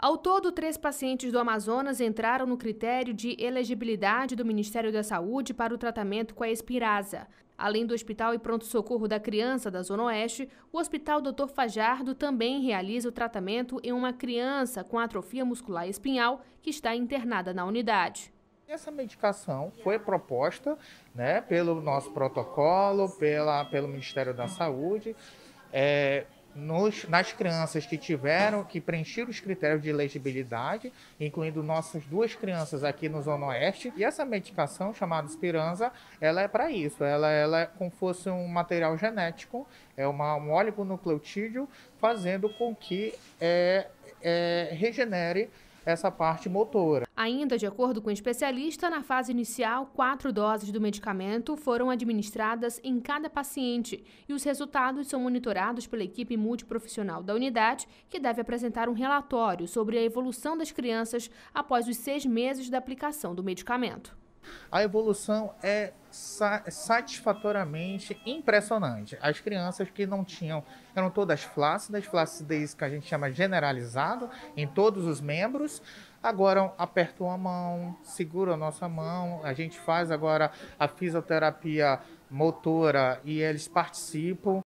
Ao todo, três pacientes do Amazonas entraram no critério de elegibilidade do Ministério da Saúde para o tratamento com a espirasa. Além do Hospital e Pronto-Socorro da Criança da Zona Oeste, o Hospital Dr. Fajardo também realiza o tratamento em uma criança com atrofia muscular espinhal que está internada na unidade. Essa medicação foi proposta né, pelo nosso protocolo, pela, pelo Ministério da Saúde. É, nos, nas crianças que tiveram, que preencheram os critérios de elegibilidade, incluindo nossas duas crianças aqui no Zona Oeste. E essa medicação, chamada Esperança, ela é para isso. Ela, ela é como fosse um material genético, é uma, um oligonucleotídeo, fazendo com que é, é, regenere essa parte motora. Ainda de acordo com o especialista, na fase inicial, quatro doses do medicamento foram administradas em cada paciente e os resultados são monitorados pela equipe multiprofissional da unidade, que deve apresentar um relatório sobre a evolução das crianças após os seis meses da aplicação do medicamento. A evolução é, é satisfatoriamente impressionante. As crianças que não tinham, eram todas flácidas, flacidez que a gente chama generalizado em todos os membros. Agora apertam a mão, segura a nossa mão, a gente faz agora a fisioterapia motora e eles participam.